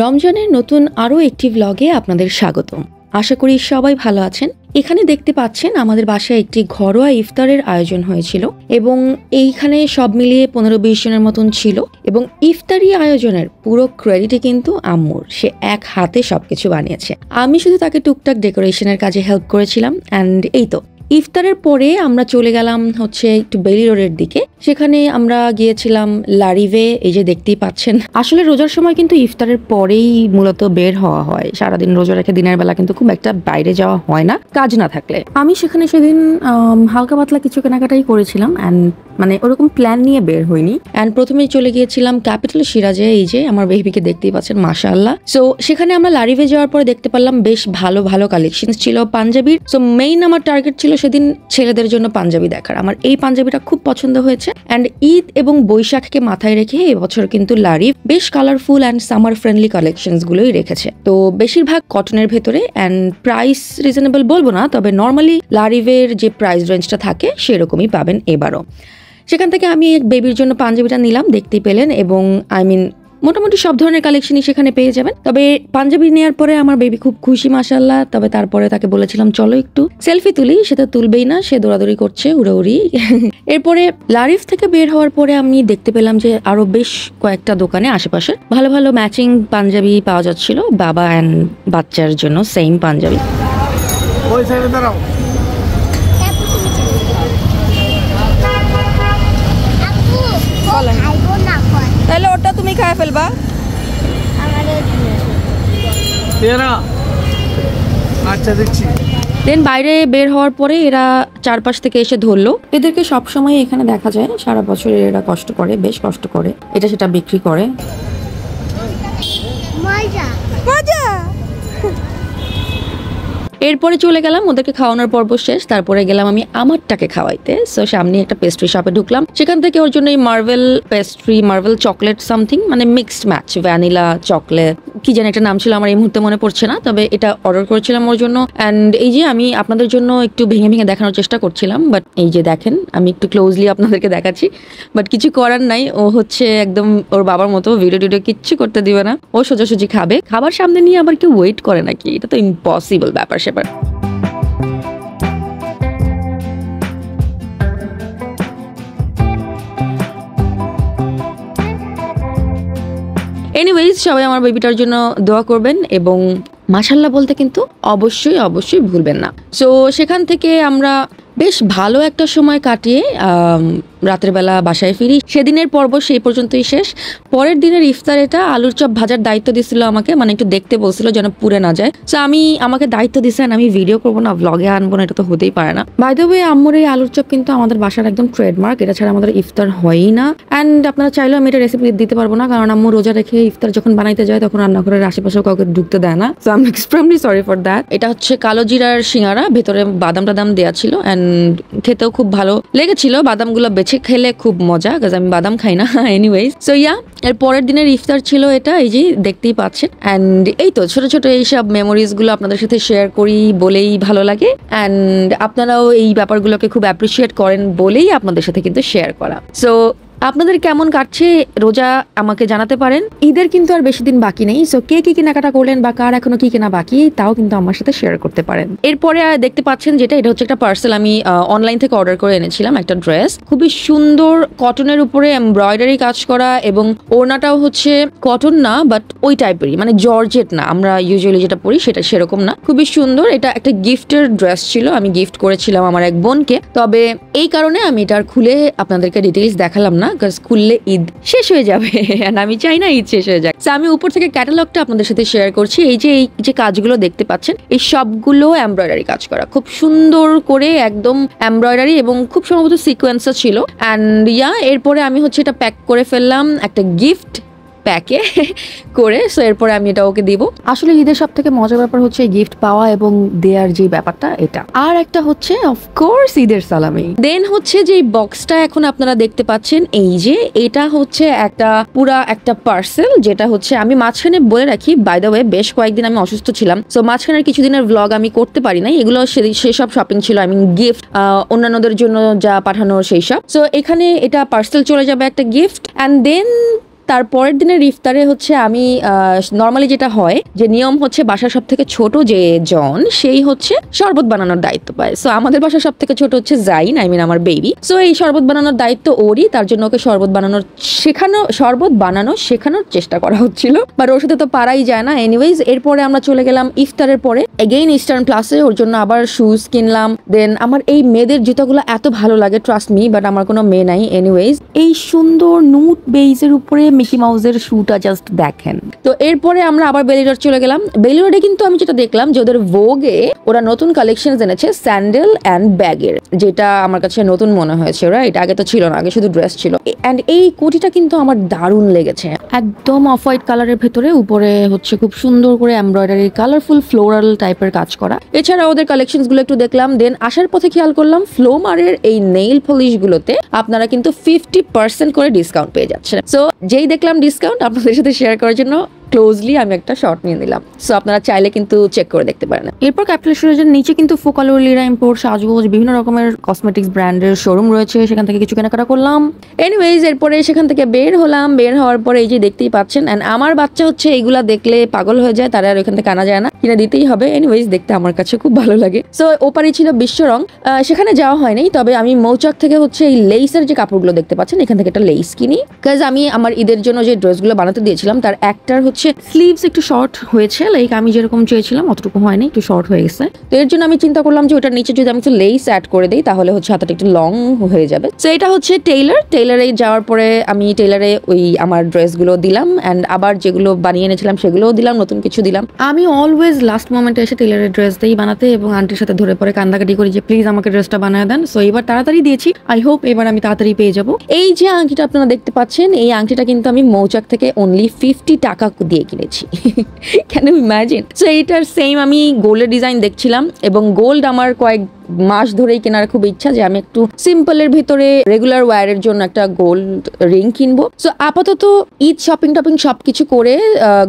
রমজানের নতুন আরও একটি ব্লগে আপনাদের স্বাগত আশা করি সবাই ভালো আছেন এখানে দেখতে পাচ্ছেন আমাদের বাসায় একটি ঘরোয়া ইফতারের আয়োজন হয়েছিল এবং এইখানে সব মিলিয়ে পনেরো বিশ জনের মতন ছিল এবং ইফতারি আয়োজনের পুরো ক্রেডিটে কিন্তু আম্মুর সে এক হাতে সবকিছু বানিয়েছে আমি শুধু তাকে টুকটাক ডেকোরেশনের কাজে হেল্প করেছিলাম অ্যান্ড এই তো ইফতারের পরে আমরা চলে গেলাম হচ্ছে একটু বেলি রোডের দিকে সেখানে আমরা গিয়েছিলাম লারিভে এই যে দেখতেই পাচ্ছেন আসলে রোজার সময় কিন্তু ইফতারের পরেই মূলত বের হওয়া হয় সারাদিন রোজা রেখে দিনের বেলা কিন্তু খুব একটা বাইরে যাওয়া হয় না কাজ না থাকলে আমি সেখানে সেদিন হালকা পাতলা কিছু কেনাকাটাই করেছিলাম অ্যান্ড মানে ওরকম প্ল্যান নিয়ে বের হইনি অ্যান্ড প্রথমেই চলে গিয়েছিলাম ক্যাপিটাল সিরাজে এই যে আমার বেহবিকে দেখতেই পাচ্ছেন মাশাআল্লাহ সো সেখানে আমরা লারিভে যাওয়ার পরে দেখতে পারলাম বেশ ভালো ভালো কালেকশন ছিল পাঞ্জাবির সো মেইন আমার টার্গেট ছিল সেদিন ছেলেদের জন্য পাঞ্জাবি দেখার আমার এই পাঞ্জাবিটা খুব পছন্দ হয়েছে অ্যান্ড ঈদ এবং বৈশাখকে মাথায় রেখে এবছর কিন্তু লারিভ বেশ কালারফুল অ্যান্ড সামার ফ্রেন্ডলি গুলোই রেখেছে তো বেশিরভাগ কটনের ভেতরে অ্যান্ড প্রাইস রিজনেবল বলবো না তবে নর্মালি লারিভের যে প্রাইস রেঞ্জটা থাকে সেরকমই পাবেন এবারও সেখান থেকে আমি বেবির জন্য পাঞ্জাবিটা নিলাম দেখতে পেলেন এবং আই মিন মোটামুটি সব ধরনের কালেকশনই সেখানে পেয়ে যাবেন তবে পাঞ্জাবি নেওয়ার পরে আমার বেবি খুব খুশি মাসাল্লাহ তবে তারপরে তাকে বলেছিলাম চলো একটু সেলফি তুলি সেটা তুলবেই না সে দৌড়াদৌড়ি করছে উড়ি এরপরে লারিফ থেকে বের হওয়ার পরে আমি দেখতে পেলাম যে আরো বেশ কয়েকটা দোকানে আশেপাশে ভালো ভালো ম্যাচিং পাঞ্জাবি পাওয়া যাচ্ছিল বাবা অ্যান্ড বাচ্চার জন্য সেম পাঞ্জাবি দাঁড়াও কলা তাহলে ওটা তুমি খায় ফেলবা পেয়ারা আচ্ছা দেখছি দেন বাইরে বের হওয়ার পরে এরা চারপাশ থেকে এসে ধরলো এদেরকে সবসময় এখানে দেখা যায় সারা বছর এরা কষ্ট করে বেশ কষ্ট করে এটা সেটা বিক্রি করে মজা মজা এরপরে চলে গেলাম ওদেরকে খাওয়ানোর পর্ব শেষ তারপরে গেলাম আমি আমারটাকে খাওয়াইতে সো সামনে একটা পেস্ট্রি শপে ঢুকলাম সেখান থেকে ওর জন্য এই marble pastry marble chocolate something মানে মিক্সড ম্যাচ ভ্যানিলা চকলেট কি যেন একটা নাম ছিল আমার এই মুহূর্তে মনে পড়ছে না তবে এটা অর্ডার করেছিলাম ওর জন্য অ্যান্ড এই যে আমি আপনাদের জন্য একটু ভেঙে ভেঙে দেখানোর চেষ্টা করছিলাম বাট এই যে দেখেন আমি একটু ক্লোজলি আপনাদেরকে দেখাচ্ছি বাট কিছু করার নাই ও হচ্ছে একদম ওর বাবার মতো ভিডিও টিডিও কিচ্ছু করতে দিবে না ও সোজাসুজি খাবে খাবার সামনে নিয়ে আবার কেউ ওয়েট করে নাকি এটা তো ইম্পসিবল ব্যাপার হিসেবে এনিওয়েজ সবাই আমার বেবিটার জন্য দোয়া করবেন এবং মাসাল্লাহ বলতে কিন্তু অবশ্যই অবশ্যই ভুলবেন না সো সেখান থেকে আমরা বেশ ভালো একটা সময় কাটিয়ে রাতের বেলা বাসায় ফিরি সেদিনের পর্ব সেই পর্যন্তই শেষ পরের দিনের ইফতার এটা আলুর চপ ভাজার দায়িত্ব দিছিল আমাকে মানে একটু দেখতে বলছিল যেন পুড়ে না যায় তো আমি আমাকে দায়িত্ব দিছেন আমি ভিডিও করবো না ব্লগে আনবো না এটা তো হতেই পারে না বাই দ্য ওয়ে আম্মুর এই আলুর চপ কিন্তু আমাদের বাসার একদম ট্রেডমার্ক এটা ছাড়া আমাদের ইফতার হয়ই না অ্যান্ড আপনারা চাইলেও আমি এটা রেসিপি দিতে পারবো না কারণ আম্মু রোজা রেখে ইফতার যখন বানাইতে যায় তখন রান্নাঘরের আশেপাশেও কাউকে ঢুকতে দেয় না so I extremely sorry for that এটা হচ্ছে কালো জিরার সিঙ্গারা ভেতরে বাদাম টাদাম দেওয়া ছিল অ্যান্ড খেতেও খুব ভালো লেগেছিল বাদামগুলো বেছে খেলে খুব মজা কাজ আমি বাদাম খাই না এনিওয়েজ সো ইয়া এর পরের দিনের ইফতার ছিল এটা এই যে দেখতেই পাচ্ছেন অ্যান্ড এই তো ছোট ছোট এইসব মেমোরিজগুলো আপনাদের সাথে শেয়ার করি বলেই ভালো লাগে অ্যান্ড আপনারাও এই ব্যাপারগুলোকে খুব অ্যাপ্রিসিয়েট করেন বলেই আপনাদের সাথে কিন্তু শেয়ার করা সো আপনাদের কেমন কাটছে রোজা আমাকে জানাতে পারেন ঈদের কিন্তু আর বেশি দিন বাকি নেই সো কে কি কেনাকাটা করলেন বা কার এখনো কি কেনা বাকি তাও কিন্তু আমার সাথে শেয়ার করতে পারেন এরপরে দেখতে পাচ্ছেন যেটা এটা হচ্ছে একটা পার্সেল আমি অনলাইন থেকে অর্ডার করে এনেছিলাম একটা ড্রেস খুবই সুন্দর কটনের উপরে এমব্রয়ডারি কাজ করা এবং ওড়নাটাও হচ্ছে কটন না বাট ওই টাইপেরই মানে জর্জেট না আমরা ইউজুয়ালি যেটা পড়ি সেটা সেরকম না খুবই সুন্দর এটা একটা গিফটের ড্রেস ছিল আমি গিফট করেছিলাম আমার এক বোনকে তবে এই কারণে আমি এটা খুলে আপনাদেরকে ডিটেলস দেখালাম না কাজ ঈদ শেষ হয়ে যাবে আমি চাই না ঈদ শেষ হয়ে যাক আমি উপর থেকে ক্যাটালগটা আপনাদের সাথে শেয়ার করছি এই যে এই যে কাজগুলো দেখতে পাচ্ছেন এই সবগুলো এমব্রয়ডারি কাজ করা খুব সুন্দর করে একদম এমব্রয়ডারি এবং খুব সম্ভবত সিকোয়েন্সও ছিল অ্যান্ড ইয়া এরপরে আমি হচ্ছে এটা প্যাক করে ফেললাম একটা গিফট প্যাকে করে সো এরপরে আমি এটা ওকে দিব আসলে ঈদের সব থেকে মজার ব্যাপার হচ্ছে গিফট পাওয়া এবং দেওয়ার যে ব্যাপারটা এটা আর একটা হচ্ছে অফকোর্স ঈদের সালামি দেন হচ্ছে যে বক্সটা এখন আপনারা দেখতে পাচ্ছেন এই যে এটা হচ্ছে একটা পুরা একটা পার্সেল যেটা হচ্ছে আমি মাঝখানে বলে রাখি বাই দা ওয়ে বেশ কয়েকদিন আমি অসুস্থ ছিলাম সো মাঝখানের কিছুদিনের ব্লগ আমি করতে পারি নাই এগুলো সেসব শপিং ছিল আই মিন গিফট অন্যান্যদের জন্য যা পাঠানোর সেই সব সো এখানে এটা পার্সেল চলে যাবে একটা গিফট অ্যান্ড দেন তার পরের দিনের ইফতারে হচ্ছে আমি নর্মালি যেটা হয় যে নিয়ম হচ্ছে বাসার সব থেকে ছোট যে জন সেই হচ্ছে শরবত বানানোর দায়িত্ব পায় সো আমাদের বাসার সব থেকে ছোট হচ্ছে জাইন আই মিন আমার বেবি সো এই শরবত বানানোর দায়িত্ব ওরই তার জন্য ওকে শরবত বানানোর শেখানো শরবত বানানো শেখানোর চেষ্টা করা হচ্ছিল বাট ওর সাথে তো পারাই যায় না এনিওয়েজ এরপরে আমরা চলে গেলাম ইফতারের পরে এগেইন ইস্টার্ন ক্লাসে ওর জন্য আবার শুজ কিনলাম দেন আমার এই মেয়েদের জুতাগুলো এত ভালো লাগে ট্রাস্ট মি বাট আমার কোনো মেয়ে নাই এনিওয়েজ এই সুন্দর নুট বেইজের উপরে মিকি মাউসের শুটা জাস্ট দেখেন তো এরপরে আমরা আবার বেলি রোড চলে গেলাম বেলি রোডে কিন্তু আমি যেটা দেখলাম যে ওদের ভোগে ওরা নতুন কালেকশন এনেছে স্যান্ডেল অ্যান্ড ব্যাগের যেটা আমার কাছে নতুন মনে হয়েছে ওরা এটা আগে তো ছিল না আগে শুধু ড্রেস ছিল অ্যান্ড এই কুটিটা কিন্তু আমার দারুণ লেগেছে একদম অফ হোয়াইট কালারের ভেতরে উপরে হচ্ছে খুব সুন্দর করে এমব্রয়ডারি কালারফুল ফ্লোরাল টাইপের কাজ করা এছাড়া ওদের কালেকশন গুলো একটু দেখলাম দেন আসার পথে খেয়াল করলাম ফ্লোমারের এই নেইল পলিশ গুলোতে আপনারা কিন্তু ফিফটি পার্সেন্ট করে ডিসকাউন্ট পেয়ে যাচ্ছেন সো যেই দেখলাম ডিসকাউন্ট আপনাদের সাথে শেয়ার করার জন্য ক্লোজলি আমি একটা শর্ট নিয়ে নিলাম সো আপনারা চাইলে কিন্তু চেক করে দেখতে পারেন এরপর ক্যাপিটাল স্টোরেজের নিচে কিন্তু ফোকালো লিরা ইম্পোর্ট সাজগোজ বিভিন্ন রকমের কসমেটিক্স ব্র্যান্ডের শোরুম রয়েছে সেখান থেকে কিছু কেনাকাটা করলাম এনিওয়েজ এরপরে সেখান থেকে বের হলাম বের হওয়ার পরে এই যে দেখতেই পাচ্ছেন অ্যান্ড আমার বাচ্চা হচ্ছে এইগুলা দেখলে পাগল হয়ে যায় তারা আর ওখান থেকে আনা যায় না কিনা দিতেই হবে এনিওয়েজ দেখতে আমার কাছে খুব ভালো লাগে সো ওপারই ছিল বিশ্ব রং সেখানে যাওয়া হয়নি তবে আমি মৌচক থেকে হচ্ছে এই লেইসের যে কাপড়গুলো দেখতে পাচ্ছেন এখান থেকে একটা লেইস কিনি কাজ আমি আমার ঈদের জন্য যে ড্রেসগুলো বানাতে দিয়েছিলাম তার একটার হচ্ছে হচ্ছে স্লিভস একটু শর্ট হয়েছে লাইক আমি যেরকম চেয়েছিলাম অতটুকু হয়নি একটু শর্ট হয়ে গেছে তো এর জন্য আমি চিন্তা করলাম যে ওটার নিচে যদি আমি একটু লেস অ্যাড করে দিই তাহলে হচ্ছে হাতাটা একটু লং হয়ে যাবে তো এটা হচ্ছে টেইলার টেইলারে যাওয়ার পরে আমি টেইলারে ওই আমার ড্রেসগুলো দিলাম অ্যান্ড আবার যেগুলো বানিয়ে এনেছিলাম সেগুলোও দিলাম নতুন কিছু দিলাম আমি অলওয়েজ লাস্ট মোমেন্টে এসে টেইলারের ড্রেস দিই বানাতে এবং আন্টির সাথে ধরে পরে কান্দাকাটি করি যে প্লিজ আমাকে ড্রেসটা বানিয়ে দেন সো এবার তাড়াতাড়ি দিয়েছি আই হোপ এবার আমি তাড়াতাড়ি পেয়ে যাব এই যে আংটিটা আপনারা দেখতে পাচ্ছেন এই আংটিটা কিন্তু আমি মৌচাক থেকে অনলি ফিফটি টাকা দিয়ে কিনেছি ক্যান ইমাজিন সো এইটার সেম আমি গোল্ডের ডিজাইন দেখছিলাম এবং গোল্ড আমার কয়েক মাস ধরেই কেনার খুব ইচ্ছা যে আমি একটু সিম্পলের ভিতরে রেগুলার ওয়ারের জন্য একটা গোল্ড রিং কিনবো সো আপাতত ঈদ শপিং টপিং সবকিছু করে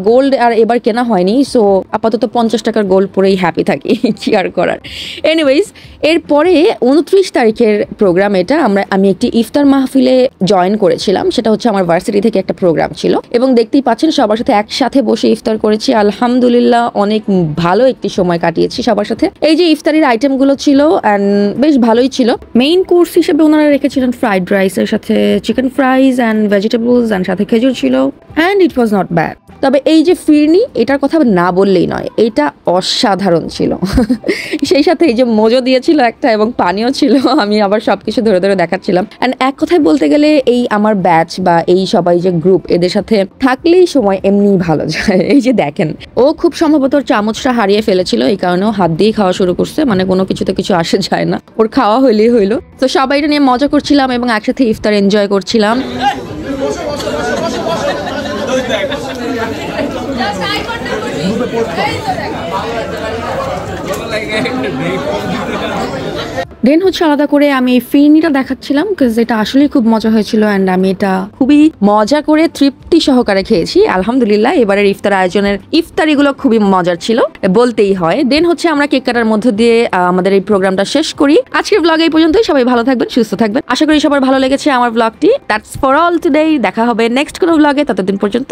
গোল্ড আর এবার কেনা হয়নি সো আপাতত পঞ্চাশ টাকার গোল্ড পরেই হ্যাপি থাকি কেয়ার করার এনিওয়েজ এরপরে উনত্রিশ তারিখের প্রোগ্রাম এটা আমরা আমি একটি ইফতার মাহফিলে জয়েন করেছিলাম সেটা হচ্ছে আমার ভার্সিটি থেকে একটা প্রোগ্রাম ছিল এবং দেখতেই পাচ্ছেন সবার সাথে একসাথে বসে ইফতার করেছি আলহামদুলিল্লাহ অনেক ভালো একটি সময় কাটিয়েছি সবার সাথে এই যে ইফতারির আইটেমগুলো ছিল অ্যান্ড বেশ ভালোই ছিল মেইন কোর্স হিসেবে ওনারা রেখেছিলেন ফ্রাইড রাইসের সাথে chicken fries and vegetables and সাথে খেজুর ছিল and it was not bad তবে এই যে ফিরনি এটার কথা না বললেই নয় এটা অসাধারণ ছিল সেই সাথে এই যে মোজো দিয়েছিল একটা এবং পানিও ছিল আমি আবার সব কিছু ধরে ধরে দেখাচ্ছিলাম অ্যান্ড এক কথায় বলতে গেলে এই আমার ব্যাচ বা এই সবাই যে গ্রুপ এদের সাথে থাকলেই সময় এমনিই ভালো যায় এই যে দেখেন ও খুব সম্ভবত ওর চামচটা হারিয়ে ফেলেছিল এই কারণে হাত দিয়ে খাওয়া শুরু করছে মানে কোনো কিছুতে কিছু আসে যায় না ওর খাওয়া হইলেই হইলো তো সবাই এটা নিয়ে মজা করছিলাম এবং একসাথে ইফতার এনজয় করছিলাম দেন হচ্ছে আলাদা করে আমি ফিরনিটা দেখাচ্ছিলাম যেটা এটা আসলেই খুব মজা হয়েছিল অ্যান্ড আমি এটা খুবই মজা করে তৃপ্তি সহকারে খেয়েছি আলহামদুলিল্লাহ এবারের ইফতার আয়োজনের ইফতারিগুলো খুবই মজার ছিল বলতেই হয় দেন হচ্ছে আমরা কেক কাটার মধ্য দিয়ে আমাদের এই প্রোগ্রামটা শেষ করি আজকের ব্লগ এই পর্যন্তই সবাই ভালো থাকবেন সুস্থ থাকবেন আশা করি সবার ভালো লেগেছে আমার ব্লগটি দ্যাটস ফর অল টুডে দেখা হবে নেক্সট কোনো ব্লগে ততদিন পর্যন্ত